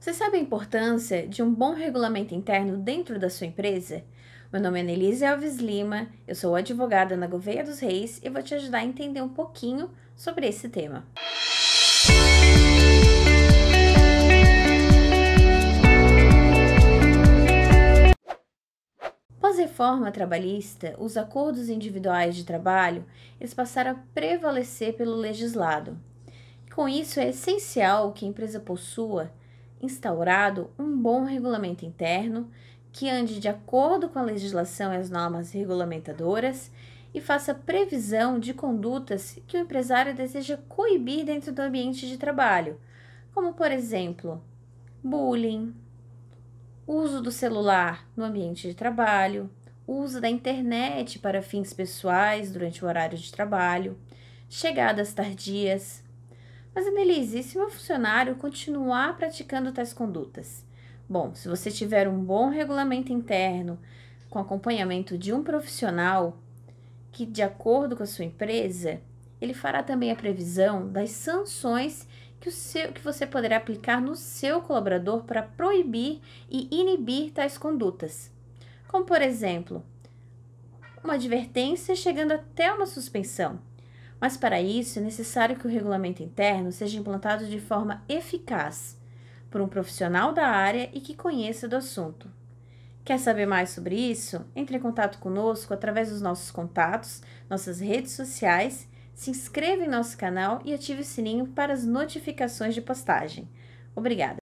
Você sabe a importância de um bom regulamento interno dentro da sua empresa? Meu nome é Nelise Alves Lima, eu sou advogada na Gouveia dos Reis e vou te ajudar a entender um pouquinho sobre esse tema. Pós-reforma trabalhista, os acordos individuais de trabalho eles passaram a prevalecer pelo legislado. Com isso, é essencial que a empresa possua instaurado um bom regulamento interno que ande de acordo com a legislação e as normas regulamentadoras e faça previsão de condutas que o empresário deseja coibir dentro do ambiente de trabalho, como por exemplo, bullying, uso do celular no ambiente de trabalho, uso da internet para fins pessoais durante o horário de trabalho, chegadas tardias, mas é ileisíssimo o funcionário continuar praticando tais condutas. Bom, se você tiver um bom regulamento interno com acompanhamento de um profissional que, de acordo com a sua empresa, ele fará também a previsão das sanções que, o seu, que você poderá aplicar no seu colaborador para proibir e inibir tais condutas. Como, por exemplo, uma advertência chegando até uma suspensão mas para isso é necessário que o regulamento interno seja implantado de forma eficaz por um profissional da área e que conheça do assunto. Quer saber mais sobre isso? Entre em contato conosco através dos nossos contatos, nossas redes sociais, se inscreva em nosso canal e ative o sininho para as notificações de postagem. Obrigada!